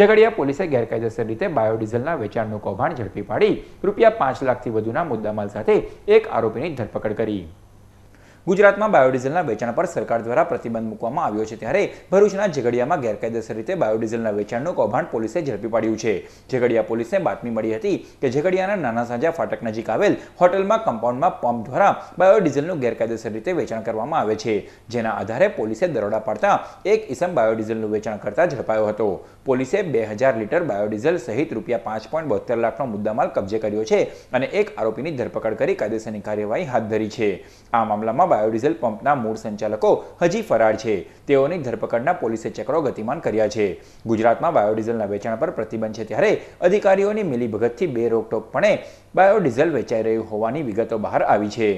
ઝઘડિયા પોલીસે ગેરકાયદેસર રીતે બાયોડીઝલના વેચાણનું કૌભાંડ ઝડપી પાડી રૂપિયા પાંચ લાખથી વધુના મુદ્દામાલ સાથે એક આરોપીની ધરપકડ કરી ગુજરાતમાં બાયોડીઝલના વેચાણ પર સરકાર દ્વારા પ્રતિબંધ મૂકવામાં આવ્યો છે ત્યારે ભરૂચના ઝઘડિયામાં ગેરકાયદેસર રીતે બાયોડીઝલના વેચાણનું કૌભાંડ પોલીસે ઝડપી પાડ્યું છે ઝઘડિયા પોલીસને બાતમી મળી હતી કે ઝઘડિયાના નાના સાંજા ફાટક નજીક આવેલ હોટલમાં કમ્પાઉન્ડમાં પંપ દ્વારા બાયોડીઝલનું ગેરકાયદેસર રીતે વેચાણ કરવામાં આવે છે જેના આધારે પોલીસે દરોડા પાડતા એક ઇસમ બાયોડીઝલનું વેચાણ કરતા ઝડપાયો હતો પોલીસે બે હજાર લીટર બાયોડીઝલ સહિત રૂપિયા પાંચ પોઈન્ટ બોતેર લાખનો મુદ્દામાલ કબજે કર્યો છે અને એક આરોપીની ધરપકડ કરી કાયદેસરની કાર્યવાહી હાથ ધરી છે આ મામલામાં બાયોડીઝલ પંપના મૂળ સંચાલકો હજી ફરાર છે તેઓની ધરપકડના પોલીસે ચક્રો ગતિમાન કર્યા છે ગુજરાતમાં બાયોડીઝલના વેચાણ પર પ્રતિબંધ છે ત્યારે અધિકારીઓની મિલીભગતથી બે રોકટોકપણે બાયોડીઝલ વેચાઈ રહ્યું હોવાની વિગતો બહાર આવી છે